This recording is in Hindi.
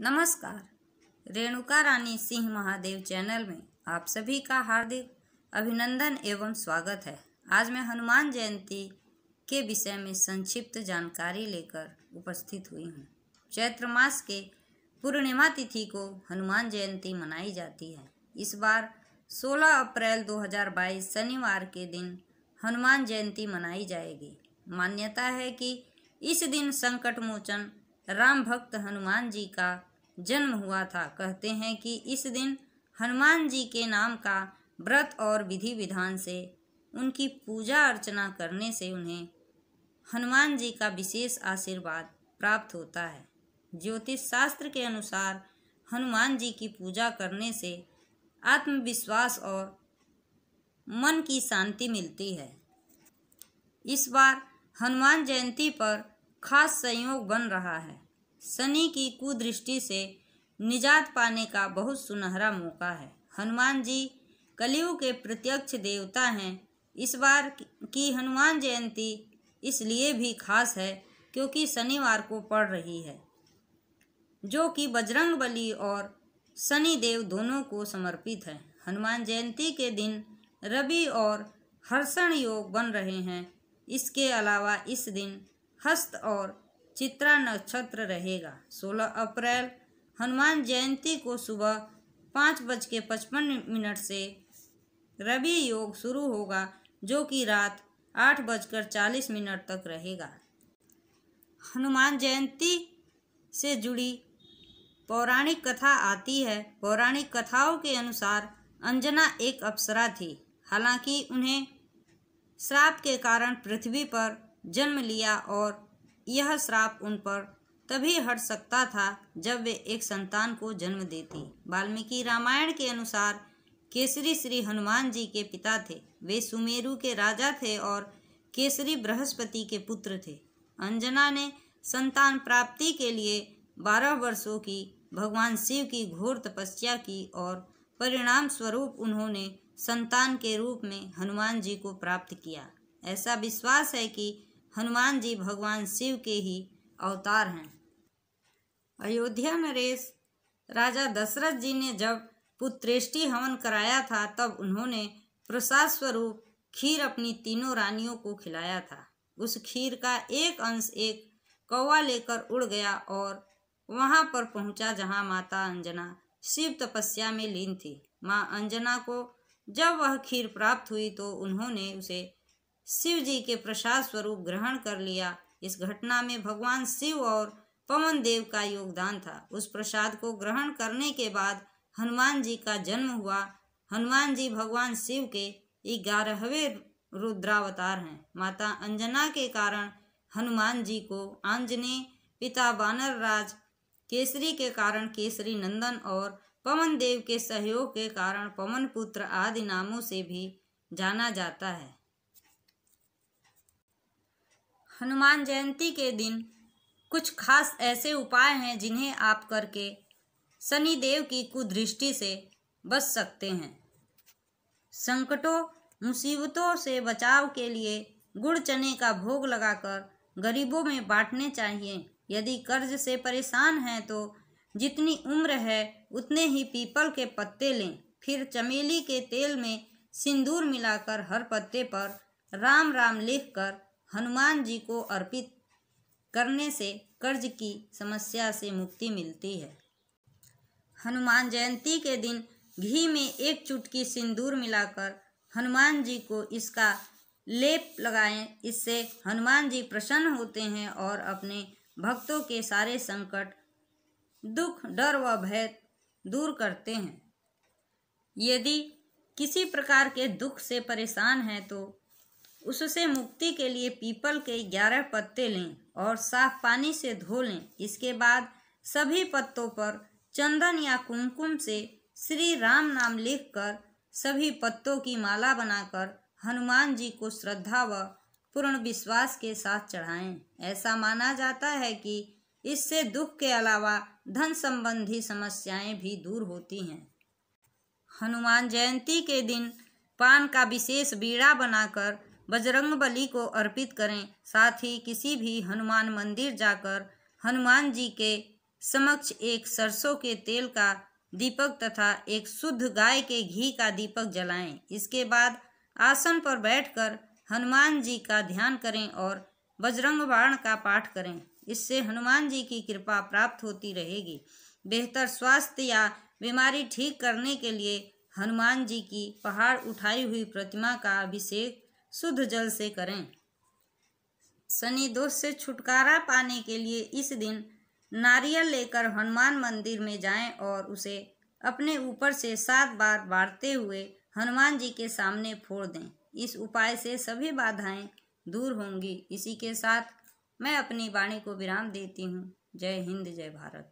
नमस्कार रेणुका रानी सिंह महादेव चैनल में आप सभी का हार्दिक अभिनंदन एवं स्वागत है आज मैं हनुमान जयंती के विषय में संक्षिप्त जानकारी लेकर उपस्थित हुई हूँ चैत्र मास के पूर्णिमा तिथि को हनुमान जयंती मनाई जाती है इस बार 16 अप्रैल 2022 शनिवार के दिन हनुमान जयंती मनाई जाएगी मान्यता है कि इस दिन संकट मोचन राम भक्त हनुमान जी का जन्म हुआ था कहते हैं कि इस दिन हनुमान जी के नाम का व्रत और विधि विधान से उनकी पूजा अर्चना करने से उन्हें हनुमान जी का विशेष आशीर्वाद प्राप्त होता है ज्योतिष शास्त्र के अनुसार हनुमान जी की पूजा करने से आत्मविश्वास और मन की शांति मिलती है इस बार हनुमान जयंती पर खास संयोग बन रहा है शनि की कुदृष्टि से निजात पाने का बहुत सुनहरा मौका है हनुमान जी कलियुग के प्रत्यक्ष देवता हैं इस बार की हनुमान जयंती इसलिए भी खास है क्योंकि शनिवार को पड़ रही है जो कि बजरंग बली और शनिदेव दोनों को समर्पित है हनुमान जयंती के दिन रवि और हर्षण योग बन रहे हैं इसके अलावा इस दिन हस्त और चित्रा नक्षत्र रहेगा 16 अप्रैल हनुमान जयंती को सुबह पाँच बज के पचपन मिनट से रवि योग शुरू होगा जो कि रात आठ बजकर चालीस मिनट तक रहेगा हनुमान जयंती से जुड़ी पौराणिक कथा आती है पौराणिक कथाओं के अनुसार अंजना एक अप्सरा थी हालांकि उन्हें श्राप के कारण पृथ्वी पर जन्म लिया और यह श्राप उन पर तभी हट सकता था जब वे एक संतान को जन्म देती वाल्मीकि रामायण के अनुसार केसरी श्री हनुमान जी के पिता थे वे सुमेरु के राजा थे और केसरी बृहस्पति के पुत्र थे अंजना ने संतान प्राप्ति के लिए बारह वर्षों की भगवान शिव की घोर तपस्या की और परिणाम स्वरूप उन्होंने संतान के रूप में हनुमान जी को प्राप्त किया ऐसा विश्वास है कि हनुमान जी भगवान शिव के ही अवतार हैं अयोध्या नरेश राजा दशरथ जी ने जब पुत्रेष्टि हवन कराया था तब उन्होंने प्रसाद स्वरूप खीर अपनी तीनों रानियों को खिलाया था उस खीर का एक अंश एक कौवा लेकर उड़ गया और वहाँ पर पहुंचा जहाँ माता अंजना शिव तपस्या में लीन थी माँ अंजना को जब वह खीर प्राप्त हुई तो उन्होंने उसे शिव जी के प्रसाद स्वरूप ग्रहण कर लिया इस घटना में भगवान शिव और पवन देव का योगदान था उस प्रसाद को ग्रहण करने के बाद हनुमान जी का जन्म हुआ हनुमान जी भगवान शिव के ग्यारहवें रुद्रावतार हैं माता अंजना के कारण हनुमान जी को आंजने पिता बानर राज केसरी के कारण केसरी नंदन और पवन देव के सहयोग के कारण पवन पुत्र आदि नामों से भी जाना जाता है हनुमान जयंती के दिन कुछ खास ऐसे उपाय हैं जिन्हें आप करके शनिदेव की कुदृष्टि से बच सकते हैं संकटों मुसीबतों से बचाव के लिए गुड़ चने का भोग लगाकर गरीबों में बांटने चाहिए यदि कर्ज से परेशान हैं तो जितनी उम्र है उतने ही पीपल के पत्ते लें फिर चमेली के तेल में सिंदूर मिलाकर हर पत्ते पर राम राम लिखकर हनुमान जी को अर्पित करने से कर्ज की समस्या से मुक्ति मिलती है हनुमान जयंती के दिन घी में एक चुटकी सिंदूर मिलाकर हनुमान जी को इसका लेप लगाएं इससे हनुमान जी प्रसन्न होते हैं और अपने भक्तों के सारे संकट दुख डर व भय दूर करते हैं यदि किसी प्रकार के दुख से परेशान हैं तो उससे मुक्ति के लिए पीपल के ग्यारह पत्ते लें और साफ पानी से धो लें इसके बाद सभी पत्तों पर चंदन या कुमकुम से श्री राम नाम लिखकर सभी पत्तों की माला बनाकर हनुमान जी को श्रद्धा व पूर्ण विश्वास के साथ चढ़ाएं ऐसा माना जाता है कि इससे दुख के अलावा धन संबंधी समस्याएं भी दूर होती हैं हनुमान जयंती के दिन पान का विशेष बीड़ा बनाकर बजरंग बली को अर्पित करें साथ ही किसी भी हनुमान मंदिर जाकर हनुमान जी के समक्ष एक सरसों के तेल का दीपक तथा एक शुद्ध गाय के घी का दीपक जलाएं इसके बाद आसन पर बैठकर हनुमान जी का ध्यान करें और बजरंग बाण का पाठ करें इससे हनुमान जी की कृपा प्राप्त होती रहेगी बेहतर स्वास्थ्य या बीमारी ठीक करने के लिए हनुमान जी की पहाड़ उठाई हुई प्रतिमा का अभिषेक शुद्ध जल से करें शनि दोष से छुटकारा पाने के लिए इस दिन नारियल लेकर हनुमान मंदिर में जाएं और उसे अपने ऊपर से सात बार बांटते हुए हनुमान जी के सामने फोड़ दें इस उपाय से सभी बाधाएं दूर होंगी इसी के साथ मैं अपनी वाणी को विराम देती हूँ जय हिंद जय भारत